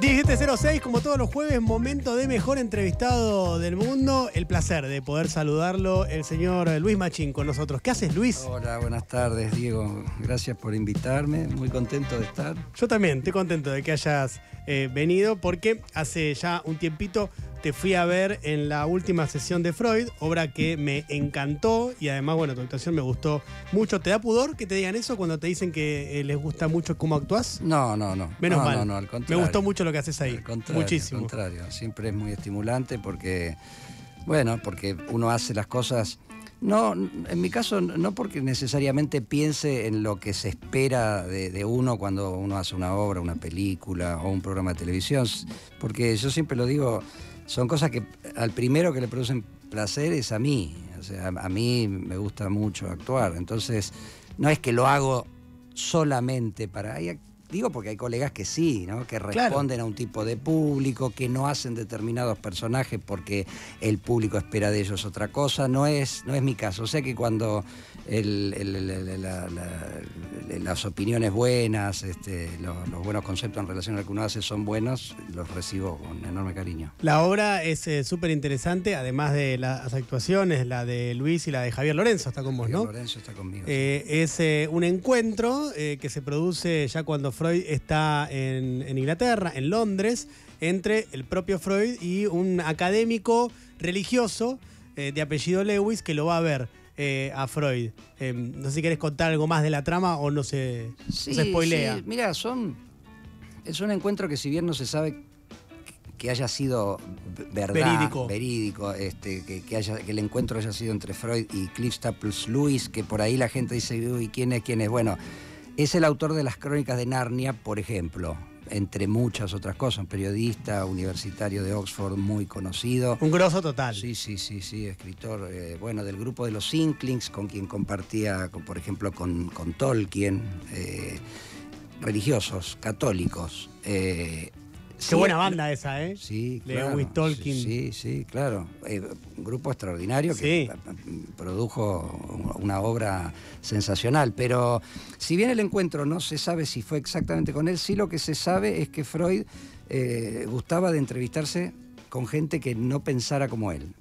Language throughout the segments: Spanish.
1706, como todos los jueves, momento de mejor entrevistado del mundo. El placer de poder saludarlo, el señor Luis Machín con nosotros. ¿Qué haces, Luis? Hola, buenas tardes, Diego. Gracias por invitarme. Muy contento de estar. Yo también, estoy contento de que hayas eh, venido porque hace ya un tiempito te fui a ver en la última sesión de Freud, obra que me encantó y además, bueno, tu actuación me gustó mucho. ¿Te da pudor que te digan eso cuando te dicen que eh, les gusta mucho cómo actúas? No, no, no. Menos mal. No, no, al contrario. Me gustó mucho lo que haces ahí. Al contrario, Muchísimo. Al contrario, siempre es muy estimulante porque, bueno, porque uno hace las cosas no, en mi caso no porque necesariamente piense en lo que se espera de, uno cuando uno hace una obra, una película o un programa de televisión, porque yo siempre lo digo, son cosas que al primero que le producen placer es a mí, o sea, a, mí me gusta mucho actuar, entonces no es que lo hago solamente para... Digo porque hay colegas que sí, ¿no? Que responden a un tipo de público, que no hacen determinados personajes porque el público espera de ellos otra cosa. No es, no es mi caso. O que cuando las opiniones buenas, este, los, buenos conceptos en relación a lo que uno hace son buenos, los recibo con enorme cariño. La obra es eh, súper interesante, además de las actuaciones, la de Luis y la de Javier Lorenzo, está con vos, Javier Lorenzo está conmigo. Eh, es eh, un encuentro que se produce ya cuando Freud está en Inglaterra, en Londres, entre el propio Freud y un académico religioso de apellido Lewis que lo va a ver eh, a Freud. Em, no sé si querés contar algo más de la trama o no se, spoilea. Mira, son, es un encuentro que si bien no se sabe que haya sido verdad, verídico, este, que, haya, que el encuentro haya sido entre Freud y Cliff plus Lewis, que por ahí la gente dice, uy, ¿quién es quién es? Bueno, es el autor de las crónicas de Narnia, por ejemplo entre muchas otras cosas, periodista universitario de Oxford muy conocido. Un grosso total. Sí, sí, sí, sí, escritor, eh, bueno, del grupo de los Inklings, con quien compartía, por ejemplo, con, con Tolkien, eh, religiosos, católicos. Eh, Qué buena eh, banda esa, ¿eh? Sí, claro. Sí, sí, claro. Eh, un grupo extraordinario que eh, produjo una obra sensacional. Pero si bien el encuentro no se sabe si fue exactamente con él, sí lo que se sabe es que Freud gustaba de entrevistarse con gente que no pensara como él.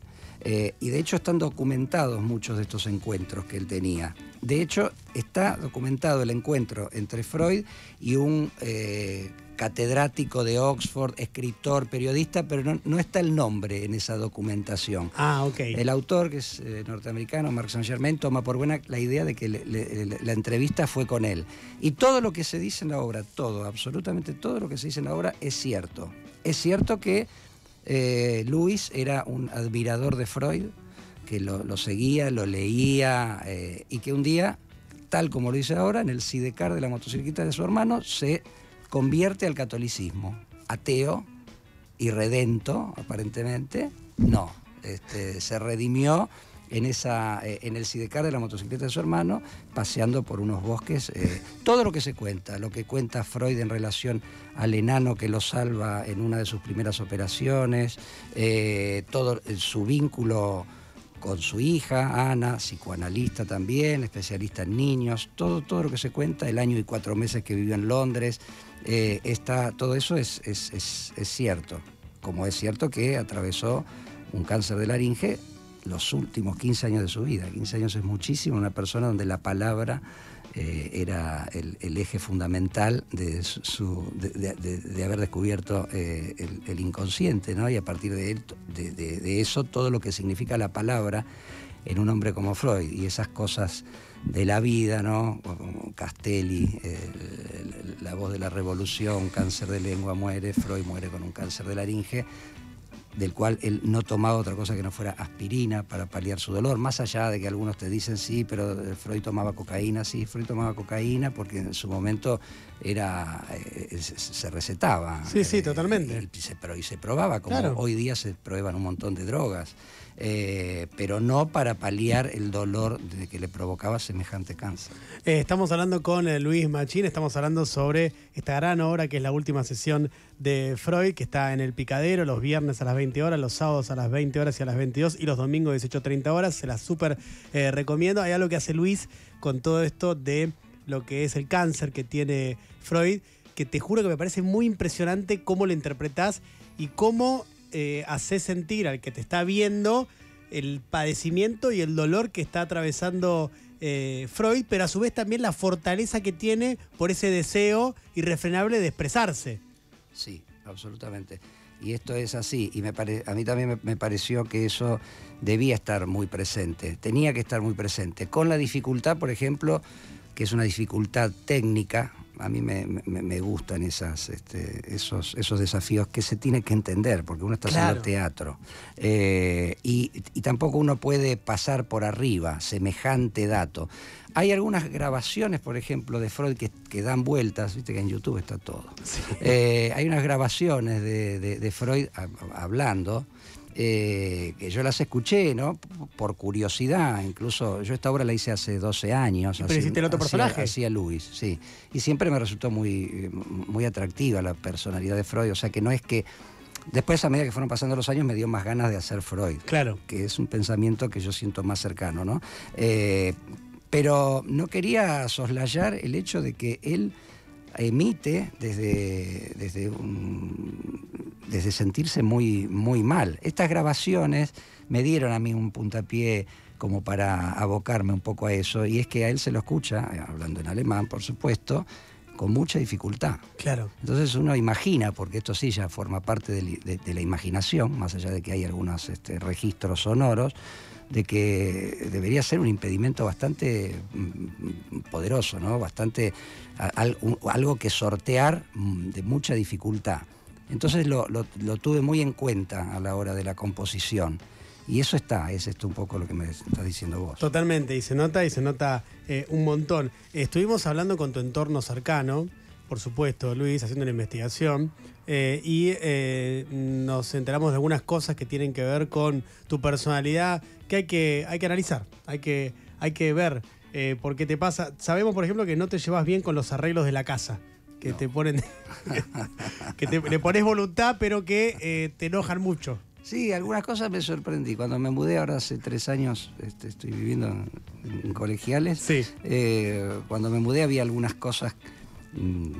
y de hecho están documentados muchos de estos encuentros que él tenía. De hecho, está documentado el encuentro entre Freud y un catedrático de Oxford, escritor, periodista, pero no, está el nombre en esa documentación. Ah, ok. El autor, que es eh, norteamericano, Mark Saint Germain, toma por buena la idea de que la entrevista fue con él. Y todo lo que se dice en la obra, todo, absolutamente todo lo que se dice en la obra es cierto. Es cierto que eh, Luis era un admirador de Freud, que lo, seguía, lo leía, eh, y que un día, tal como lo dice ahora, en el sidecar de la motocicleta de su hermano, se convierte al catolicismo, ateo y redento, aparentemente, no, este, se redimió en, esa, eh, en el sidecar de la motocicleta de su hermano, paseando por unos bosques. Eh, todo lo que se cuenta, lo que cuenta Freud en relación al enano que lo salva en una de sus primeras operaciones, eh, todo su vínculo con su hija, Ana, psicoanalista también, especialista en niños, todo, todo lo que se cuenta, el año y cuatro meses que vivió en Londres, eh, está, todo eso es, es, es, cierto, como es cierto que atravesó un cáncer de laringe los últimos 15 años de su vida. 15 años es muchísimo, una persona donde la palabra eh, era el, eje fundamental de, su, de, haber descubierto eh, el, inconsciente, ¿no? Y a partir de, él, de, eso todo lo que significa la palabra en un hombre como Freud y esas cosas de la vida, ¿no? Castelli, la voz de la revolución, cáncer de lengua muere, Freud muere con un cáncer de laringe, del cual él no tomaba otra cosa que no fuera aspirina para paliar su dolor, más allá de que algunos te dicen sí, pero eh, Freud tomaba cocaína, sí, Freud tomaba cocaína porque en su momento era eh, se recetaba. Sí, sí, eh, totalmente. Y se, pero, se probaba, como hoy día se prueban un montón de drogas. Eh, pero no para paliar el dolor que le provocaba semejante cáncer. Eh, estamos hablando con eh, Luis Machín, estamos hablando sobre esta gran obra que es la última sesión de Freud, que está en el Picadero los viernes a las 20 horas, los sábados a las 20 horas y a las 22 y los domingos 18.30 horas, se la súper recomiendo. Hay algo que hace Luis con todo esto de lo que es el cáncer que tiene Freud, que te juro que me parece muy impresionante cómo lo interpretás y cómo eh, hace sentir al que te está viendo el padecimiento y el dolor que está atravesando eh, Freud, pero a su vez también la fortaleza que tiene por ese deseo irrefrenable de expresarse. Sí, absolutamente. Y esto es así, y me a mí también me, pareció que eso debía estar muy presente, tenía que estar muy presente, con la dificultad, por ejemplo, que es una dificultad técnica, a mí me, gustan esas, este, esos, esos desafíos que se tienen que entender, porque uno está haciendo teatro. Eh, y, tampoco uno puede pasar por arriba semejante dato. Hay algunas grabaciones, por ejemplo, de Freud que, dan vueltas, viste que en YouTube está todo. Eh, hay unas grabaciones de Freud hablando eh, que yo las escuché, ¿no? Por curiosidad, incluso yo esta obra la hice hace 12 años. Pero hiciste el otro personaje. Hacía Luis, sí. Y siempre me resultó muy, eh, muy atractiva la personalidad de Freud, o sea que no es que... Después, a medida que fueron pasando los años, me dio más ganas de hacer Freud. Claro. Que es un pensamiento que yo siento más cercano, ¿no? Eh, pero no quería soslayar el hecho de que él emite desde, desde sentirse muy, muy mal. Estas grabaciones me dieron a mí un puntapié como para abocarme un poco a eso, y es que a él se lo escucha, hablando en alemán, por supuesto, con mucha dificultad. Claro. Entonces uno imagina, porque esto sí ya forma parte de, la imaginación, más allá de que hay algunos este, registros sonoros, de que debería ser un impedimento bastante mm, poderoso, ¿no? Bastante algo que sortear mm, de mucha dificultad. Entonces lo tuve muy en cuenta a la hora de la composición. Y eso está, es esto un poco lo que me estás diciendo vos. Totalmente, y se nota, y se nota eh, un montón. Estuvimos hablando con tu entorno cercano, por supuesto, Luis, haciendo una investigación, eh, y eh, nos enteramos de algunas cosas que tienen que ver con tu personalidad, que hay que, hay que analizar, hay que, hay que ver por qué te pasa. Sabemos, por ejemplo, que no te llevas bien con los arreglos de la casa que te ponen que le pones voluntad pero que te enojan mucho Sí, algunas cosas me sorprendí. Cuando me mudé, ahora hace tres años este, estoy viviendo en, colegiales. Eh, cuando me mudé había algunas cosas mm,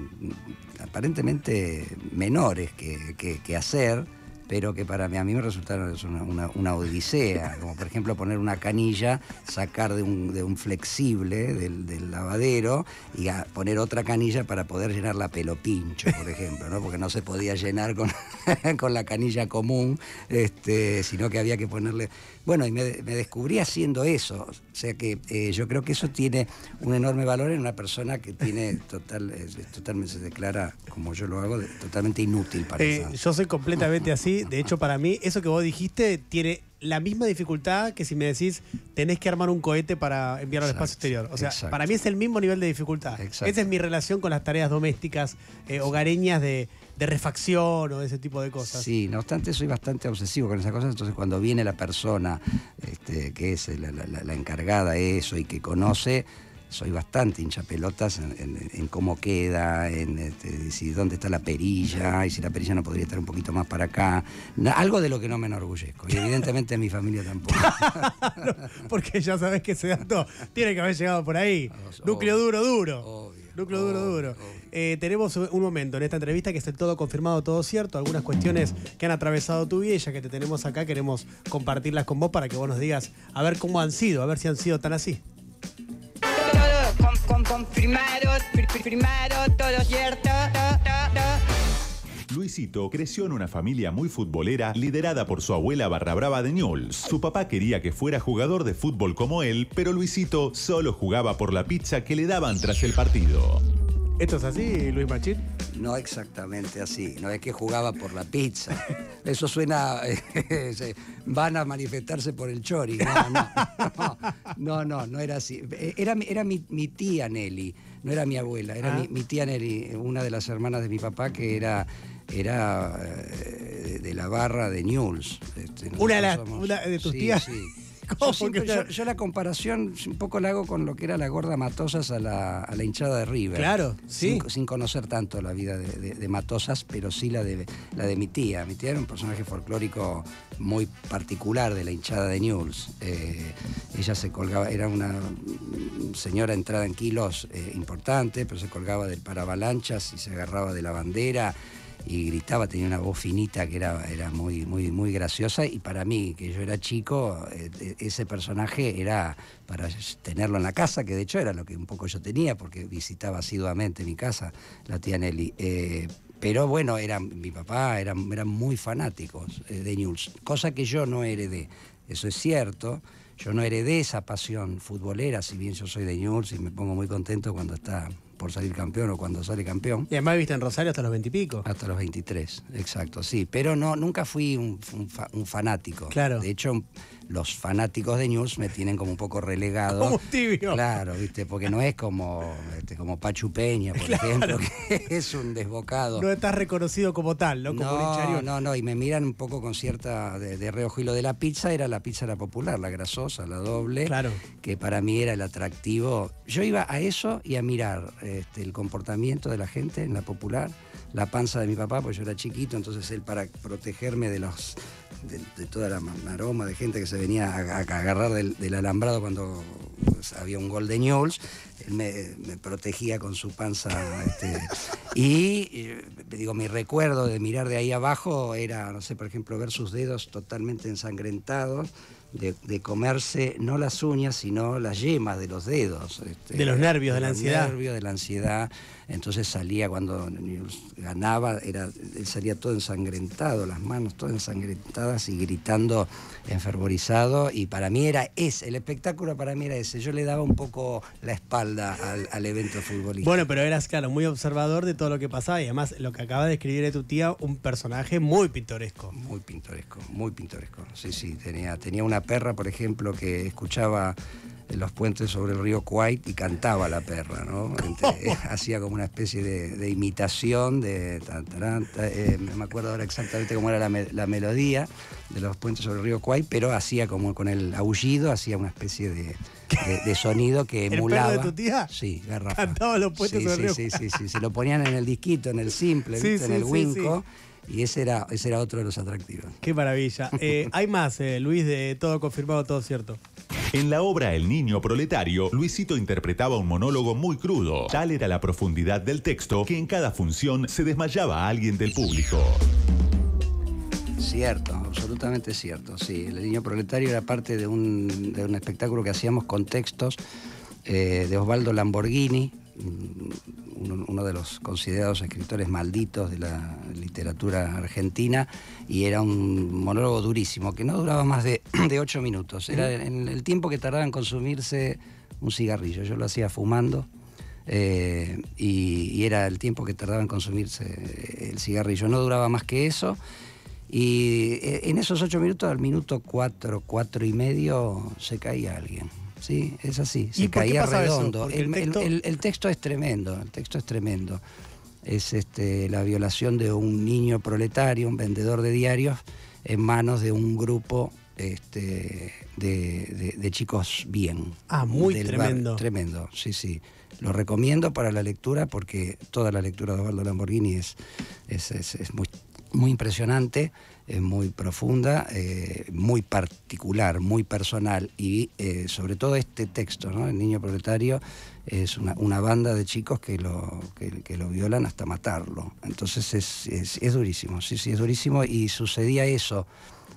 aparentemente menores que hacer pero que para mí, a mí me resultaron una, una, odisea, como por ejemplo poner una canilla, sacar de un, de un flexible del, lavadero y poner otra canilla para poder llenar la pincho, por ejemplo, ¿no? porque no se podía llenar con, con la canilla común, este, sino que había que ponerle... Bueno, y me, descubrí haciendo eso, o sea que eh, yo creo que eso tiene un enorme valor en una persona que tiene total, totalmente, se declara, como yo lo hago, totalmente inútil para eh, eso. Yo soy completamente así de hecho, para mí, eso que vos dijiste tiene la misma dificultad que si me decís tenés que armar un cohete para enviarlo al espacio exterior. O sea, para mí es el mismo nivel de dificultad. Esa es mi relación con las tareas domésticas, eh, hogareñas de, refacción o de ese tipo de cosas. Sí, no obstante, soy bastante obsesivo con esas cosas. Entonces, cuando viene la persona este, que es la, la, encargada de eso y que conoce soy bastante hincha en, en, cómo queda, en este, dónde está la perilla, y si la perilla no podría estar un poquito más para acá. algo de lo que no me enorgullezco. Y evidentemente mi familia tampoco. porque ya sabes que ese dato tiene que haber llegado por ahí. Ah, Núcleo duro, duro. Núcleo duro, duro. Eh, tenemos un momento en esta entrevista que está todo confirmado, todo cierto, algunas cuestiones que han atravesado tu vida y ya que te tenemos acá queremos compartirlas con vos para que vos nos digas a ver cómo han sido, a ver si han sido tan así con, todo cierto. Luisito creció en una familia muy futbolera liderada por su abuela barra brava de Newell's. Su papá quería que fuera jugador de fútbol como él, pero Luisito solo jugaba por la pizza que le daban tras el partido. ¿Esto es así, Luis Machín? No exactamente así, no es que jugaba por la pizza. Eso suena, van a manifestarse por el chori. No, no, no, no, no, era así. Era, era mi, tía Nelly, no era mi abuela, era ah. mi, tía Nelly, una de las hermanas de mi papá que era, era eh, de la barra de News. Este, una, de tus tías. Sí yo, la comparación un poco la hago con lo que era la gorda Matosas a la, hinchada de River. Claro, sí. Sin, conocer tanto la vida de, Matosas, pero sí la de, la de mi tía. Mi tía era un personaje folclórico muy particular de la hinchada de News. Eh, ella se colgaba, era una señora entrada en kilos eh, importante, pero se colgaba del paravalanchas y se agarraba de la bandera y gritaba, tenía una voz finita que era, era muy, muy, muy graciosa y para mí, que yo era chico, eh, e, ese personaje era para tenerlo en la casa, que de hecho era lo que un poco yo tenía, porque visitaba asiduamente mi casa, la tía Nelly. Eh, pero bueno, mi papá eran, eran muy fanáticos eh, de News, cosa que yo no heredé, eso es cierto. Yo no heredé esa pasión futbolera, si bien yo soy de News y me pongo muy contento cuando está por salir campeón o cuando sale campeón. Y además viste en Rosario hasta los veintipico. Hasta los 23, exacto, sí. Pero no, nunca fui un, un fanático. Claro. De hecho, los fanáticos de News me tienen como un poco relegado. Como tibio. Claro, ¿viste? Porque no es como, este, como Pachu Peña, por ejemplo, que es un desbocado. No estás reconocido como tal, ¿no? Como no, no, no, y me miran un poco con cierta de, reojo. Y lo de la pizza era la pizza la popular, la grasosa, la doble. Claro. Que para mí era el atractivo. Yo iba a eso y a mirar este, el comportamiento de la gente en la popular, la panza de mi papá, pues yo era chiquito, entonces él para protegerme de los de, toda la aroma de gente que se venía a, agarrar del, alambrado cuando había un gol de Newell's. Él me, protegía con su panza. Este, y eh, digo, mi recuerdo de mirar de ahí abajo era, no sé, por ejemplo, ver sus dedos totalmente ensangrentados. De, comerse no las uñas, sino las yemas de los dedos. Este, de los nervios, de, la ansiedad. Nervios, de la ansiedad. Entonces salía cuando ganaba, era, él salía todo ensangrentado, las manos todas ensangrentadas y gritando enfervorizado. Y para mí era ese, el espectáculo para mí era ese. Yo le daba un poco la espalda al, evento futbolístico. Bueno, pero eras, claro, muy observador de todo lo que pasaba y además lo que acaba de escribir de tu tía, un personaje muy pintoresco. Muy pintoresco, muy pintoresco. Sí, sí, tenía, tenía una perra, por ejemplo, que escuchaba en los puentes sobre el río Kuwait y cantaba la perra, ¿no? Eh, hacía como una especie de, imitación de... Eh, me acuerdo ahora exactamente cómo era la, melodía de los puentes sobre el río Kuwait, pero hacía como con el aullido, hacía una especie de... sonido que emulaba. ¿El de tu tía? Sí, garrafa. Cantaba los puentes sobre el río. Sí, sí, sí, se lo ponían en el disquito, en el simple, en el winco. Y ese era, ese era otro de los atractivos. Qué maravilla. Eh, hay más, Luis, de todo confirmado, todo cierto. En la obra El niño proletario, Luisito interpretaba un monólogo muy crudo. Tal era la profundidad del texto que en cada función se desmayaba alguien del público. Cierto, absolutamente cierto, sí. El niño proletario era parte de un, espectáculo que hacíamos con textos eh, de Osvaldo Lamborghini, uno, de los considerados escritores malditos de la literatura argentina, y era un monólogo durísimo, que no duraba más de, ocho minutos. Era el tiempo que tardaba en consumirse un cigarrillo. Yo lo hacía fumando. Eh, y, y, era el tiempo que tardaba en consumirse el cigarrillo. No duraba más que eso. Y eh, en esos ocho minutos, al minuto cuatro, cuatro y medio, se caía alguien. Sí, es así, se caía redondo. El, texto... El, texto... es tremendo, el texto es tremendo. Es este, la violación de un niño proletario, un vendedor de diarios, en manos de un grupo este, de, chicos bien. Ah, muy tremendo. tremendo, sí, sí. Lo recomiendo para la lectura porque toda la lectura de Osvaldo Lamborghini es, es, muy, muy impresionante es muy profunda, eh, muy particular, muy personal y eh, sobre todo este texto, ¿no? El niño proletario es una, banda de chicos que lo, que, lo violan hasta matarlo. Entonces es, durísimo, sí, sí, es durísimo y sucedía eso.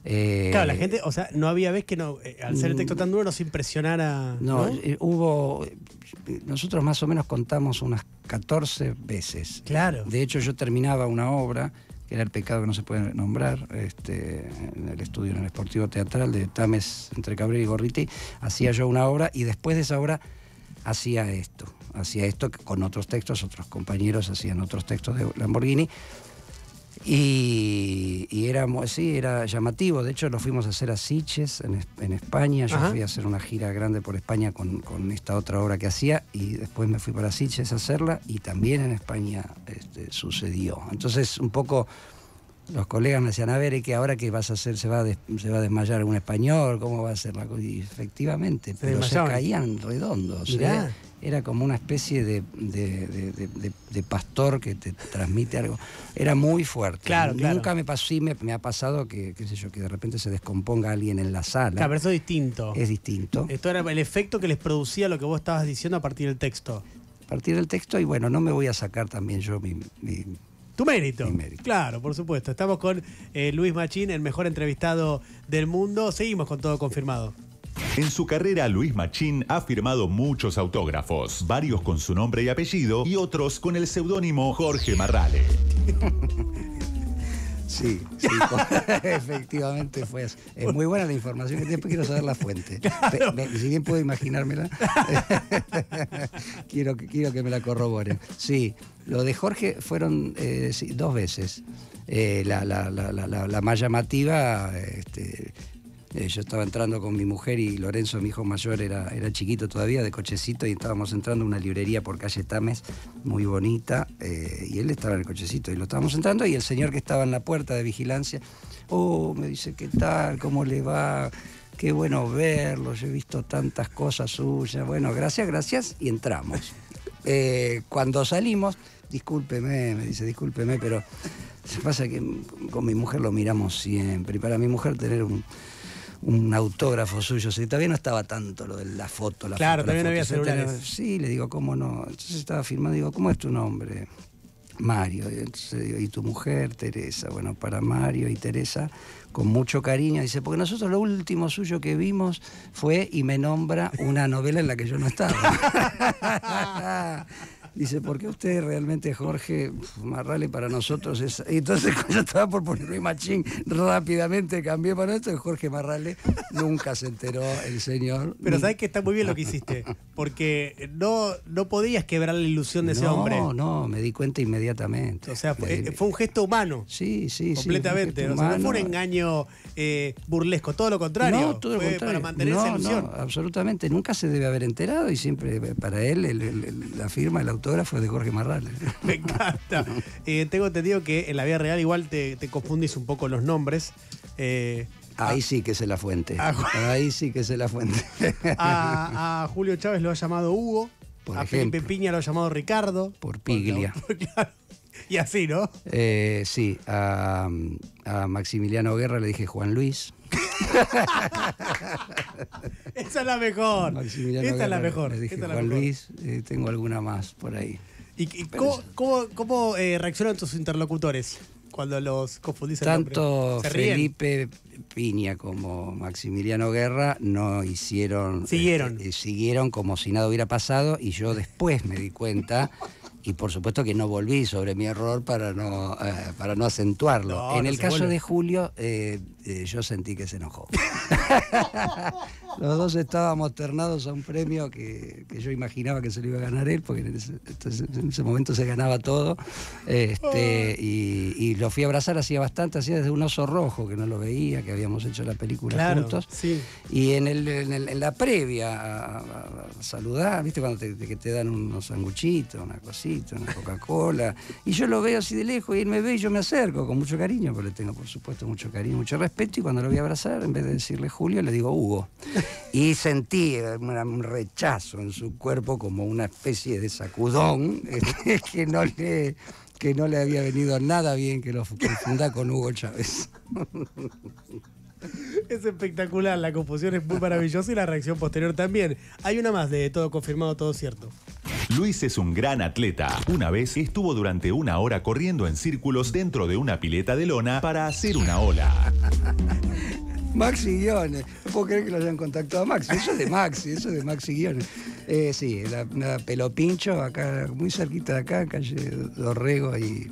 Eh, claro, la gente, o sea, no había vez que no, al ser el texto mm. tan duro nos impresionara. No, ¿no? hubo, nosotros más o menos contamos unas 14 veces. Claro. De hecho, yo terminaba una obra era El pecado que no se puede nombrar, este, en el estudio en el Esportivo Teatral de Tames entre Cabrera y Gorriti, hacía yo una obra y después de esa obra hacía esto, hacía esto con otros textos, otros compañeros hacían otros textos de Lamborghini y, era, era llamativo. De hecho, lo fuimos a hacer a Siches en, España. Yo fui a hacer una gira grande por España con, esta otra obra que hacía y después me fui para Siches a hacerla y también en España este, sucedió. Entonces, un poco los colegas me decían, a ver, que ahora qué vas a hacer? ¿Se va a, se va a desmayar un español? ¿Cómo va a ser la cosa? efectivamente, pero se caían redondos. ¿eh? Era, como una especie de, pastor que te transmite algo. Era muy fuerte. Claro, Nunca me pasó, me, ha pasado que, qué sé yo, que de repente se descomponga alguien en la sala. Claro, pero eso es distinto. Es distinto. Esto era el efecto que les producía lo que vos estabas diciendo a partir del texto. A partir del texto, y bueno, no me voy a sacar también yo mi mérito. Claro, por supuesto. Estamos con eh, Luis Machín, el mejor entrevistado del mundo. Seguimos con todo confirmado. En su carrera, Luis Machín ha firmado muchos autógrafos, varios con su nombre y apellido y otros con el seudónimo Jorge Marrale. Sí, efectivamente fue así. Es muy buena la información, que después pues quiero saber la fuente. si bien puedo imaginármela, quiero, quiero que me la corroboren. Sí, lo de Jorge fueron eh, dos veces. Eh, la, más llamativa este, eh, yo estaba entrando con mi mujer y Lorenzo, mi hijo mayor, era, era chiquito todavía, de cochecito, y estábamos entrando a una librería por calle Tames, muy bonita, eh, y él estaba en el cochecito, y lo estábamos entrando, y el señor que estaba en la puerta de vigilancia, oh, me dice, ¿qué tal? ¿Cómo le va? Qué bueno verlo, yo he visto tantas cosas suyas. Bueno, gracias, gracias, y entramos. Eh, cuando salimos, discúlpeme, me dice, discúlpeme, pero se pasa que con mi mujer lo miramos siempre, y para mi mujer tener un un autógrafo suyo. todavía no estaba tanto lo de la foto. La claro, también había Sí, le digo, ¿cómo no? Entonces estaba firmando, digo, ¿cómo es tu nombre? Mario. Y, y tu mujer, Teresa. Bueno, para Mario y Teresa, con mucho cariño, dice, porque nosotros lo último suyo que vimos fue y me nombra una novela en la que yo no estaba. Dice, ¿por qué usted realmente, Jorge, Marrale para nosotros es. Y entonces, cuando estaba por poner Machín, rápidamente cambié para esto. Y Jorge Marrale nunca se enteró el señor. Pero sabes que está muy bien lo que hiciste, porque no, no podías quebrar la ilusión de ese hombre. No, no, me di cuenta inmediatamente. O sea, fue, eh, un gesto humano. Sí, sí, sí. Completamente. no fue un engaño eh, burlesco, todo lo contrario. No, todo lo contrario. Para mantener esa ilusión. No, absolutamente. Nunca se debe haber enterado y siempre eh, para él la firma, el autor fotógrafo de Jorge Marrales. Me encanta. Eh, tengo entendido que en la vida real igual te, confundís un poco los nombres. Eh, Ahí sí que es la fuente. Ahí sí que es la fuente. A, Julio Chávez lo ha llamado Hugo. a Felipe Piña lo ha llamado Ricardo. Por Piglia. Y así, ¿no? Eh, sí. a Maximiliano Guerra le dije Juan Luis. Esa es la mejor. Esta es la mejor. Juan Luis, eh, tengo alguna más por ahí. ¿Y, cómo, cómo- eh, reaccionan tus interlocutores cuando los confundís Tanto Felipe Piña como Maximiliano Guerra no hicieron. Este, siguieron. Eh, siguieron como si nada hubiera pasado y yo después me di cuenta. Y por supuesto que no volví sobre mi error para no, para no acentuarlo. en el caso de Julio, eh, eh, yo sentí que se enojó. Los dos estábamos ternados a un premio que, yo imaginaba que se lo iba a ganar él, porque en ese, momento se ganaba todo. Este, y, lo fui a abrazar hacía bastante, así desde un oso rojo que no lo veía, que habíamos hecho la película juntos. Y en, la previa a, saludar, ¿viste? Cuando te, que te dan unos sanguchitos, una cosita, una Coca-Cola. Y yo lo veo así de lejos y él me ve y yo me acerco con mucho cariño, porque le tengo, por supuesto, mucho cariño, mucho respeto y cuando lo voy a abrazar, en vez de decirle Julio, le digo Hugo. Y sentí un rechazo en su cuerpo como una especie de sacudón que no le, que no le había venido nada bien que lo confunda con Hugo Chávez. Es espectacular, la confusión es muy maravillosa y la reacción posterior también. Hay una más de todo confirmado, todo cierto. Luis es un gran atleta. Una vez estuvo durante una hora corriendo en círculos dentro de una pileta de lona para hacer una ola. Maxi Guiones. No puedo creer que lo hayan contactado a Maxi. Eso es de Maxi, eso es de Maxi Guiones. Eh, sí, la, pelopincho acá, muy cerquita de acá, calle Dorrego y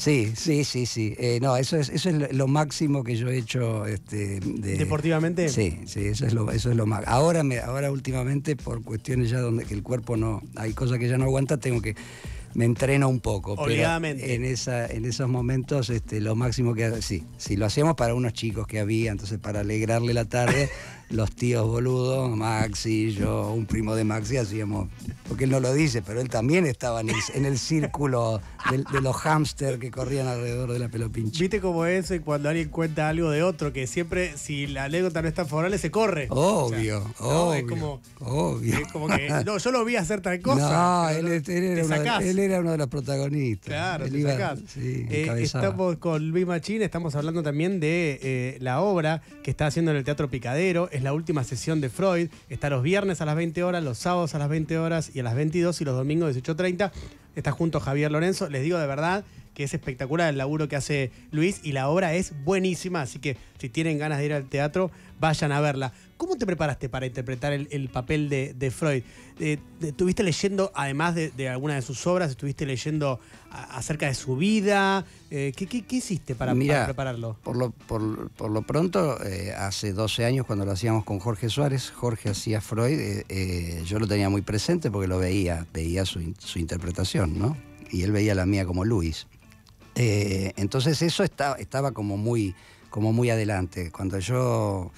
Sí, sí, sí, sí. Eh, no, eso es, eso es lo máximo que yo he hecho. Este, de, ¿Deportivamente? Sí, sí, eso es lo, eso es lo más. Ahora, me, ahora últimamente, por cuestiones ya donde el cuerpo no. Hay cosas que ya no aguanta, tengo que. Me entreno un poco. Obligadamente. en, esa, en esos momentos, este, lo máximo que. Sí, sí, lo hacíamos para unos chicos que había, entonces para alegrarle la tarde. los tíos boludos, Maxi, yo, un primo de Maxi, hacíamos, porque él no lo dice, pero él también estaba en el, círculo de, los hámster que corrían alrededor de la pelopincha. ¿Viste cómo es eh, cuando alguien cuenta algo de otro? Que siempre, si la anécdota no está favorable, se corre. Obvio, obvio. Es como, obvio. que, yo lo vi hacer tal cosa. No, este, él, era uno, de los protagonistas. Claro, te sacás. Eh, estamos con Luis Machín, estamos hablando también de eh, la obra que está haciendo en el Teatro Picadero es la última sesión de Freud. Está los viernes a las 20 horas, los sábados a las 20 horas y a las 22 y los domingos 18.30. Está junto Javier Lorenzo. Les digo de verdad, que es espectacular el laburo que hace Luis y la obra es buenísima, así que si tienen ganas de ir al teatro, vayan a verla. ¿Cómo te preparaste para interpretar el, papel de, Freud? Eh, ¿Estuviste leyendo, además de, algunas de sus obras, estuviste leyendo acerca de su vida? Eh, ¿qué, hiciste para, prepararlo? Por lo, por, lo pronto, eh, hace 12 años cuando lo hacíamos con Jorge Suárez, Jorge hacía Freud, yo lo tenía muy presente porque lo veía, veía su, su interpretación, ¿no? Y él veía la mía como Luis. Eh, entonces eso estaba como muy, como muy adelante. Cuando yo...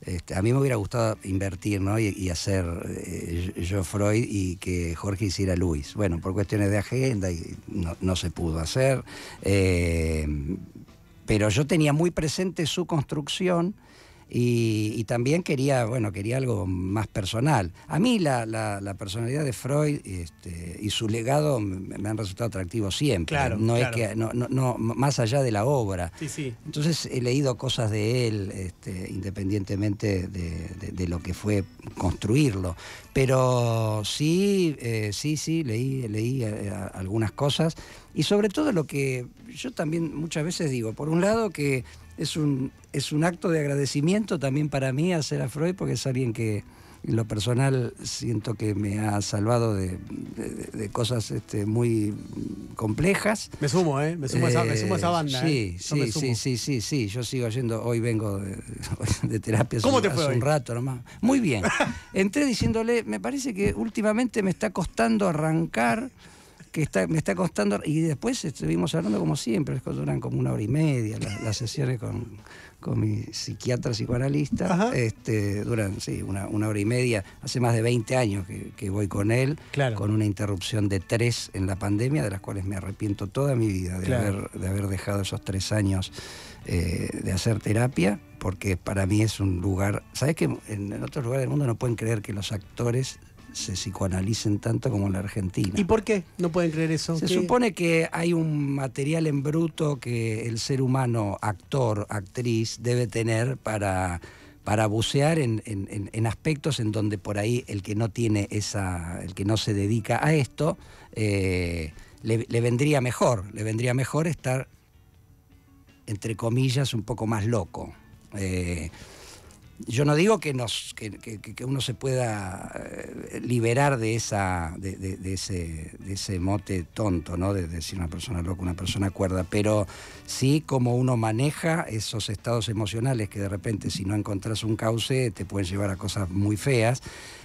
Este, a mí me hubiera gustado invertir y, hacer eh, yo Freud y que Jorge hiciera Luis. Bueno, por cuestiones de agenda y no, se pudo hacer. Eh, pero yo tenía muy presente su construcción y, también quería, bueno, quería algo más personal. A mí la, personalidad de Freud este, y su legado me, han resultado atractivos siempre. Claro, no es que no, más allá de la obra. Sí, sí. Entonces he leído cosas de él, este, independientemente de, lo que fue construirlo. Pero sí, eh, sí, sí, leí, leí eh, algunas cosas. Y sobre todo lo que yo también muchas veces digo, por un lado que es un, es un acto de agradecimiento también para mí hacer a Freud, porque es alguien que en lo personal siento que me ha salvado de, cosas este, muy complejas. Me sumo, ¿eh? Me sumo, a, esa, eh, banda. Sí, ¿eh? sí, sí, sí, sí, Yo sigo yendo, hoy vengo de, terapia ¿Cómo te fue hace un rato nomás. Muy bien. Entré diciéndole, me parece que últimamente me está costando arrancar que me está costando. Y después estuvimos hablando como siempre, duran como una hora y media las, sesiones con, mi psiquiatra psicoanalista. Este, duran, sí, una, hora y media. Hace más de 20 años que, voy con él, con una interrupción de tres en la pandemia, de las cuales me arrepiento toda mi vida de, haber, de haber dejado esos tres años eh, de hacer terapia porque para mí es un lugar. ¿Sabes que en otros lugares del mundo no pueden creer que los actores se psicoanalicen tanto como en la Argentina. ¿Y por qué no pueden creer eso? Se supone que hay un material en bruto que el ser humano, actor, actriz, debe tener para, para bucear en, aspectos en donde por ahí el que no tiene esa, el que no se dedica a esto, eh, le, vendría mejor, le vendría mejor estar, entre comillas, un poco más loco. Eh, yo no digo que, nos, uno se pueda eh, liberar de, esa, de, ese, de mote tonto, ¿no? De decir una persona loca, una persona cuerda, pero sí como uno maneja esos estados emocionales que de repente si no encontrás un cauce te pueden llevar a cosas muy feas.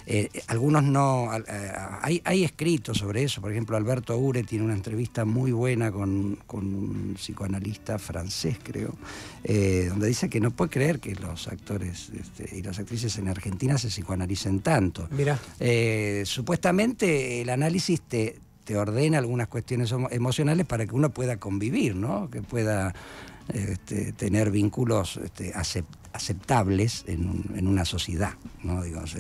Eh, eh, algunos no. Eh, hay, hay escritos sobre eso. Por ejemplo, Alberto Ure tiene una entrevista muy buena con, un psicoanalista francés, creo, donde dice que no puede creer que los actores este, y las actrices en Argentina se psicoanalicen tanto. Mira. supuestamente el análisis te, te ordena algunas cuestiones emocionales para que uno pueda convivir, ¿no? Que pueda este, tener vínculos este, aceptables en, una sociedad,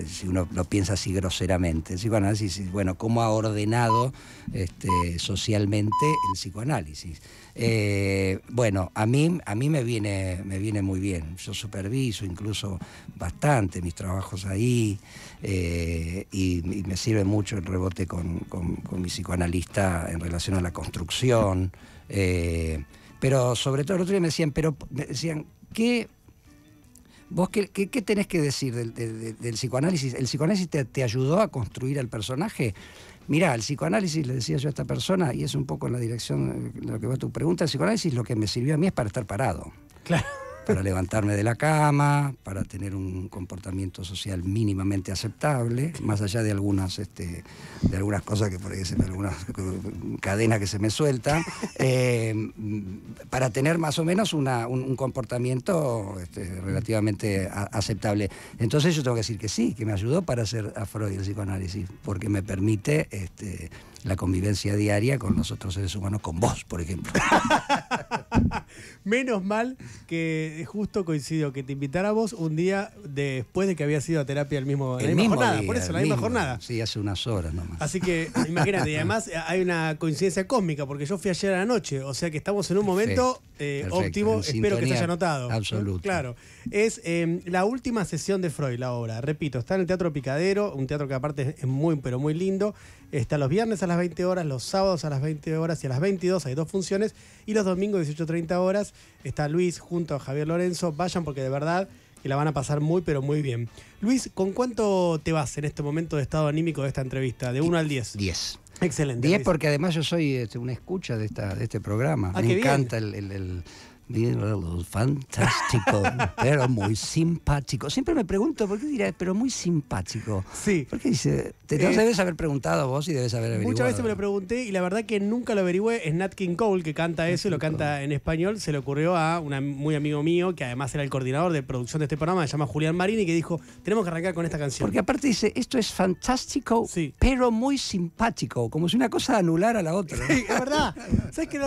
si uno lo piensa así groseramente. El psicoanálisis bueno, ¿cómo ha ordenado este, socialmente el psicoanálisis? Eh, bueno, a mí, a mí me, viene, me viene muy bien. Yo superviso incluso bastante mis trabajos ahí eh, y, me sirve mucho el rebote con, con, mi psicoanalista en relación a la construcción. Eh, pero sobre todo el otro día me decían, pero me decían, ¿qué ¿Vos qué, tenés que decir del, psicoanálisis? ¿El psicoanálisis te, te, ayudó a construir al personaje? Mirá, el psicoanálisis, le decía yo a esta persona, y es un poco en la dirección de lo que va tu pregunta, el psicoanálisis lo que me sirvió a mí es para estar parado. Claro para levantarme de la cama, para tener un comportamiento social mínimamente aceptable, más allá de algunas, este, de algunas cosas que por ahí se me, algunas cadenas que se me sueltan, eh, para tener más o menos un, comportamiento este, relativamente aceptable. Entonces yo tengo que decir que sí, que me ayudó para hacer a Freud el psicoanálisis, porque me permite este, la convivencia diaria con nosotros seres humanos, con vos, por ejemplo. Menos mal que justo coincidió que te invitara vos un día después de que había sido a terapia el mismo, la jornada, por eso, la misma jornada. Sí, hace unas horas nomás. Así que imagínate, y además hay una coincidencia cósmica, porque yo fui ayer a la noche, o sea que estamos en un momento eh, óptimo. Espero que se haya notado. Absolutamente. Claro. Es em, la última sesión de Freud, la obra. Repito, está en el Teatro Picadero, un teatro que aparte es muy, pero muy lindo. Está los viernes a las 20 horas, los sábados a las 20 horas y a las 22 hay dos funciones. Y los domingos 18.30 horas está Luis junto a Javier Lorenzo. Vayan porque de verdad y la van a pasar muy, pero muy bien. Luis, ¿con cuánto te vas en este momento de estado anímico de esta entrevista? De 1 al 10. 10. Excelente. 10 porque además yo soy este, una escucha de, esta, este programa. Ah, Me encanta el fantástico, pero muy simpático. Siempre me pregunto, ¿por qué dirás, pero muy simpático? Sí. Porque dice, te, eh, debes haber preguntado vos y debes haber averiguado. Muchas veces me lo pregunté y la verdad que nunca lo averigüé. Es Nat King Cole que canta eso, y lo canta en español. Se le ocurrió a un muy amigo mío, que además era el coordinador de producción de este programa, se llama Julián Marini, que dijo, tenemos que arrancar con esta canción. Porque aparte dice, esto es fantástico, pero muy simpático, como si una cosa anulara a la otra. Sí, es verdad. ¿Sabes que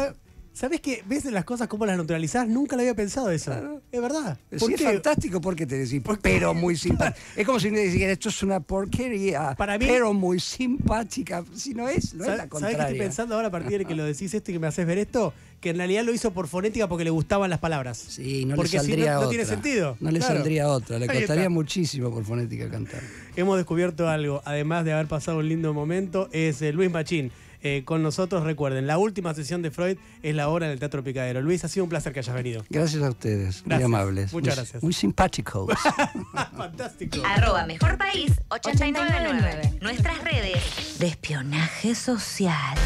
Sabes que ves las cosas como las neutralizás? Nunca lo había pensado eso. Es verdad. es fantástico porque te decís, pero muy simpática. es como si me dijeran, esto es una porquería, pero muy simpática. Si no es, no es la contraria. ¿Sabés que estoy pensando ahora a partir de que lo decís esto y que me haces ver esto? Que en realidad lo hizo por fonética porque le gustaban las palabras. Sí, no le saldría si no, no tiene sentido. No le saldría otra. Le costaría muchísimo por fonética cantar. Hemos descubierto algo, además de haber pasado un lindo momento, es eh, Luis Machín. Eh, con nosotros. Recuerden, la última sesión de Freud es la hora en el Teatro Picadero. Luis, ha sido un placer que hayas venido. Gracias a ustedes, muy amables. Muchas gracias. Muy simpáticos. Fantástico. Arroba Mejor País 899. Nuestras redes de espionaje social.